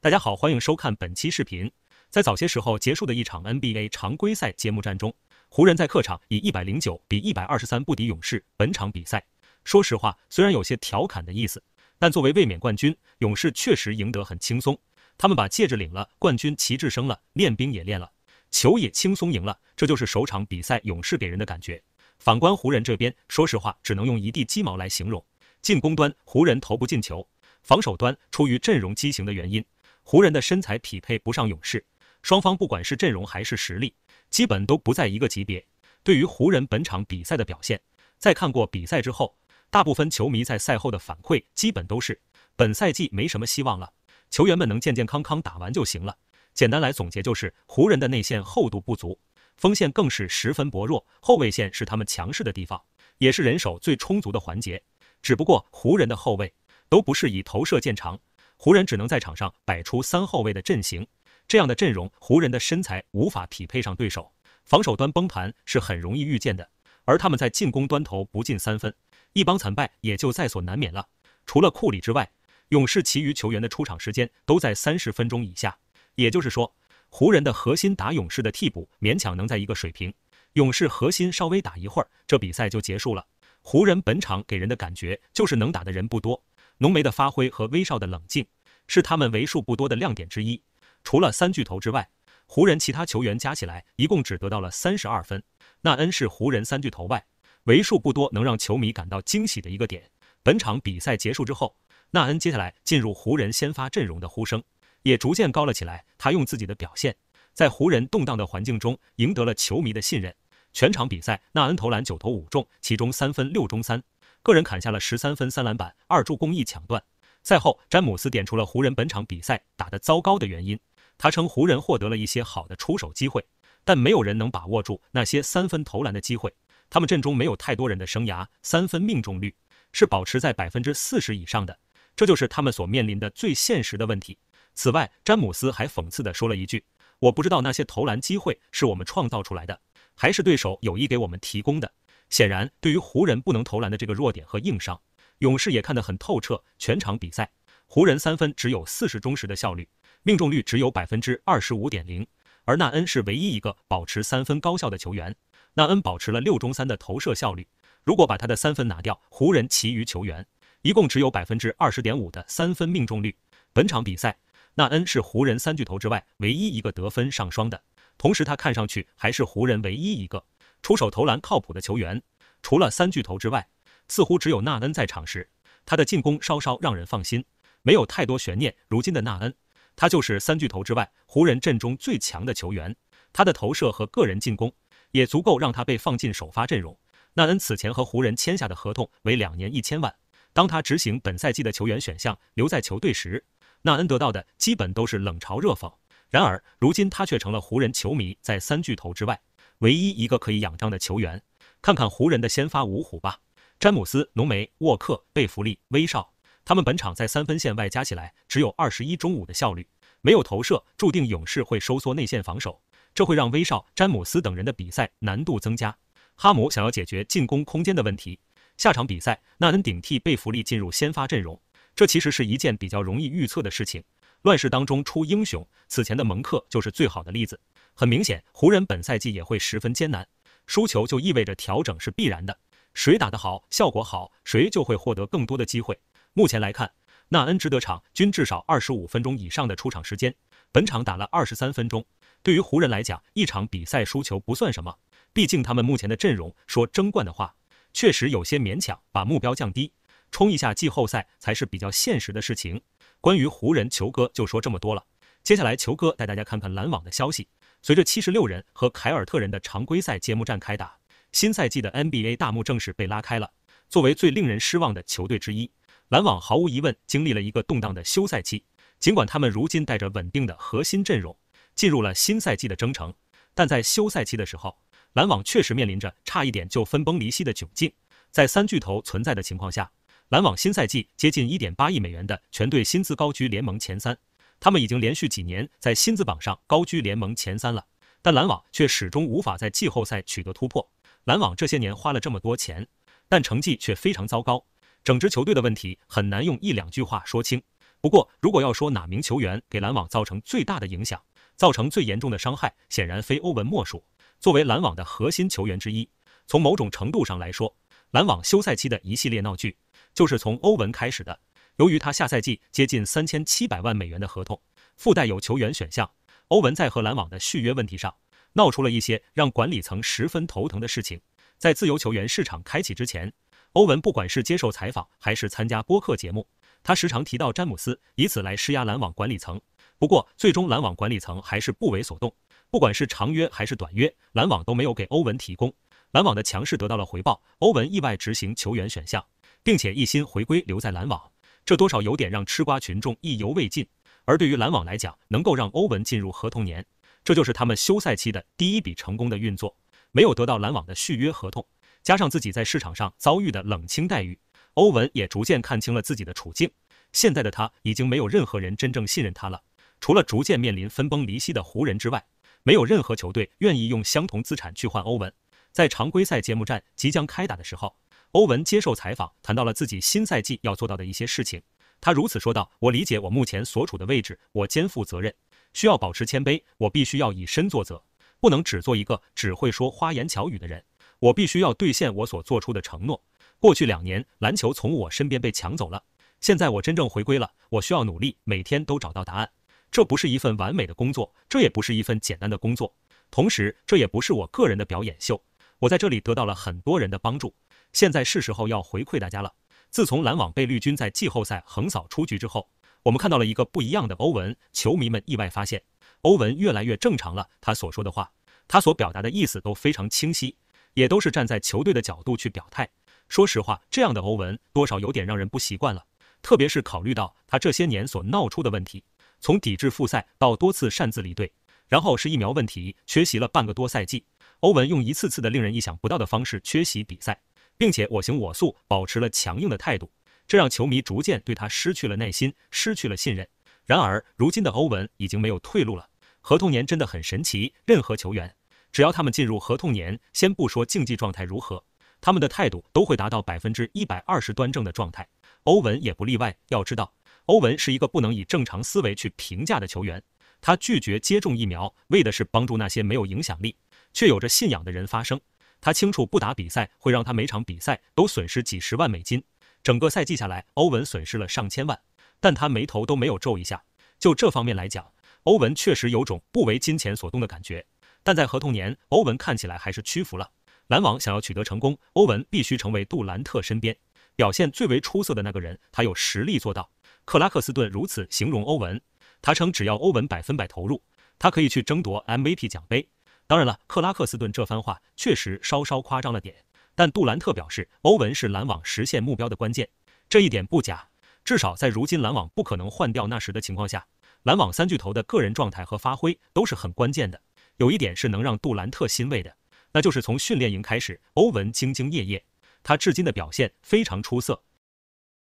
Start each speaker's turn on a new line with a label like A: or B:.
A: 大家好，欢迎收看本期视频。在早些时候结束的一场 NBA 常规赛揭幕战中，湖人在客场以一百零九比一百二十三不敌勇士。本场比赛，说实话，虽然有些调侃的意思，但作为卫冕冠军，勇士确实赢得很轻松。他们把戒指领了，冠军旗帜升了，练兵也练了，球也轻松赢了。这就是首场比赛勇士给人的感觉。反观湖人这边，说实话，只能用一地鸡毛来形容。进攻端，湖人投不进球；防守端，出于阵容畸形的原因。湖人的身材匹配不上勇士，双方不管是阵容还是实力，基本都不在一个级别。对于湖人本场比赛的表现，在看过比赛之后，大部分球迷在赛后的反馈基本都是本赛季没什么希望了，球员们能健健康康打完就行了。简单来总结就是，湖人的内线厚度不足，锋线更是十分薄弱，后卫线是他们强势的地方，也是人手最充足的环节。只不过湖人的后卫都不是以投射见长。湖人只能在场上摆出三后卫的阵型，这样的阵容，湖人的身材无法匹配上对手，防守端崩盘是很容易预见的。而他们在进攻端头不进三分，一帮惨败也就在所难免了。除了库里之外，勇士其余球员的出场时间都在三十分钟以下，也就是说，湖人的核心打勇士的替补勉强能在一个水平，勇士核心稍微打一会儿，这比赛就结束了。湖人本场给人的感觉就是能打的人不多。浓眉的发挥和威少的冷静是他们为数不多的亮点之一。除了三巨头之外，湖人其他球员加起来一共只得到了三十二分。纳恩是湖人三巨头外为数不多能让球迷感到惊喜的一个点。本场比赛结束之后，纳恩接下来进入湖人先发阵容的呼声也逐渐高了起来。他用自己的表现，在湖人动荡的环境中赢得了球迷的信任。全场比赛，纳恩投篮九投五中，其中三分六中三。个人砍下了十三分、三篮板、二助、攻、一抢断。赛后，詹姆斯点出了湖人本场比赛打得糟糕的原因。他称，湖人获得了一些好的出手机会，但没有人能把握住那些三分投篮的机会。他们阵中没有太多人的生涯三分命中率是保持在百分之四十以上的，这就是他们所面临的最现实的问题。此外，詹姆斯还讽刺地说了一句：“我不知道那些投篮机会是我们创造出来的，还是对手有意给我们提供的。”显然，对于湖人不能投篮的这个弱点和硬伤，勇士也看得很透彻。全场比赛，湖人三分只有四十中时的效率，命中率只有百分之二十五点零。而纳恩是唯一一个保持三分高效的球员，纳恩保持了六中三的投射效率。如果把他的三分拿掉，湖人其余球员一共只有百分之二十点五的三分命中率。本场比赛，纳恩是湖人三巨头之外唯一一个得分上双的，同时他看上去还是湖人唯一一个。出手投篮靠谱的球员，除了三巨头之外，似乎只有纳恩在场时，他的进攻稍稍让人放心，没有太多悬念。如今的纳恩，他就是三巨头之外湖人阵中最强的球员，他的投射和个人进攻也足够让他被放进首发阵容。纳恩此前和湖人签下的合同为两年一千万，当他执行本赛季的球员选项留在球队时，纳恩得到的基本都是冷嘲热讽。然而，如今他却成了湖人球迷在三巨头之外。唯一一个可以仰仗的球员，看看湖人的先发五虎吧：詹姆斯、浓眉、沃克、贝弗利、威少。他们本场在三分线外加起来只有二十一中五的效率，没有投射，注定勇士会收缩内线防守，这会让威少、詹姆斯等人的比赛难度增加。哈姆想要解决进攻空间的问题，下场比赛纳恩顶替贝弗利进入先发阵容，这其实是一件比较容易预测的事情。乱世当中出英雄，此前的蒙克就是最好的例子。很明显，湖人本赛季也会十分艰难，输球就意味着调整是必然的。谁打得好，效果好，谁就会获得更多的机会。目前来看，纳恩值得场均至少二十五分钟以上的出场时间。本场打了二十三分钟，对于湖人来讲，一场比赛输球不算什么。毕竟他们目前的阵容，说争冠的话，确实有些勉强。把目标降低，冲一下季后赛才是比较现实的事情。关于湖人，球哥就说这么多了。接下来，球哥带大家看看篮网的消息。随着七十六人和凯尔特人的常规赛揭幕战开打，新赛季的 NBA 大幕正式被拉开了。作为最令人失望的球队之一，篮网毫无疑问经历了一个动荡的休赛期。尽管他们如今带着稳定的核心阵容进入了新赛季的征程，但在休赛期的时候，篮网确实面临着差一点就分崩离析的窘境。在三巨头存在的情况下，篮网新赛季接近一点八亿美元的全队薪资高居联盟前三。他们已经连续几年在薪资榜上高居联盟前三了，但篮网却始终无法在季后赛取得突破。篮网这些年花了这么多钱，但成绩却非常糟糕。整支球队的问题很难用一两句话说清。不过，如果要说哪名球员给篮网造成最大的影响、造成最严重的伤害，显然非欧文莫属。作为篮网的核心球员之一，从某种程度上来说，篮网休赛期的一系列闹剧就是从欧文开始的。由于他下赛季接近三千七百万美元的合同附带有球员选项，欧文在和篮网的续约问题上闹出了一些让管理层十分头疼的事情。在自由球员市场开启之前，欧文不管是接受采访还是参加播客节目，他时常提到詹姆斯，以此来施压篮网管理层。不过，最终篮网管理层还是不为所动。不管是长约还是短约，篮网都没有给欧文提供。篮网的强势得到了回报，欧文意外执行球员选项，并且一心回归留在篮网。这多少有点让吃瓜群众意犹未尽，而对于篮网来讲，能够让欧文进入合同年，这就是他们休赛期的第一笔成功的运作。没有得到篮网的续约合同，加上自己在市场上遭遇的冷清待遇，欧文也逐渐看清了自己的处境。现在的他已经没有任何人真正信任他了，除了逐渐面临分崩离析的湖人之外，没有任何球队愿意用相同资产去换欧文。在常规赛揭幕战即将开打的时候。欧文接受采访，谈到了自己新赛季要做到的一些事情。他如此说道：“我理解我目前所处的位置，我肩负责任，需要保持谦卑。我必须要以身作则，不能只做一个只会说花言巧语的人。我必须要兑现我所做出的承诺。过去两年，篮球从我身边被抢走了，现在我真正回归了。我需要努力，每天都找到答案。这不是一份完美的工作，这也不是一份简单的工作，同时这也不是我个人的表演秀。我在这里得到了很多人的帮助。”现在是时候要回馈大家了。自从篮网被绿军在季后赛横扫出局之后，我们看到了一个不一样的欧文。球迷们意外发现，欧文越来越正常了。他所说的话，他所表达的意思都非常清晰，也都是站在球队的角度去表态。说实话，这样的欧文多少有点让人不习惯了。特别是考虑到他这些年所闹出的问题，从抵制复赛到多次擅自离队，然后是疫苗问题缺席了半个多赛季，欧文用一次次的令人意想不到的方式缺席比赛。并且我行我素，保持了强硬的态度，这让球迷逐渐对他失去了耐心，失去了信任。然而，如今的欧文已经没有退路了。合同年真的很神奇，任何球员只要他们进入合同年，先不说竞技状态如何，他们的态度都会达到百分之一百二十端正的状态。欧文也不例外。要知道，欧文是一个不能以正常思维去评价的球员，他拒绝接种疫苗，为的是帮助那些没有影响力却有着信仰的人发声。他清楚，不打比赛会让他每场比赛都损失几十万美金，整个赛季下来，欧文损失了上千万，但他眉头都没有皱一下。就这方面来讲，欧文确实有种不为金钱所动的感觉。但在合同年，欧文看起来还是屈服了。篮网想要取得成功，欧文必须成为杜兰特身边表现最为出色的那个人，他有实力做到。克拉克斯顿如此形容欧文，他称只要欧文百分百投入，他可以去争夺 MVP 奖杯。当然了，克拉克斯顿这番话确实稍稍夸张了点，但杜兰特表示欧文是篮网实现目标的关键，这一点不假。至少在如今篮网不可能换掉纳什的情况下，篮网三巨头的个人状态和发挥都是很关键的。有一点是能让杜兰特欣慰的，那就是从训练营开始，欧文兢兢业业，他至今的表现非常出色。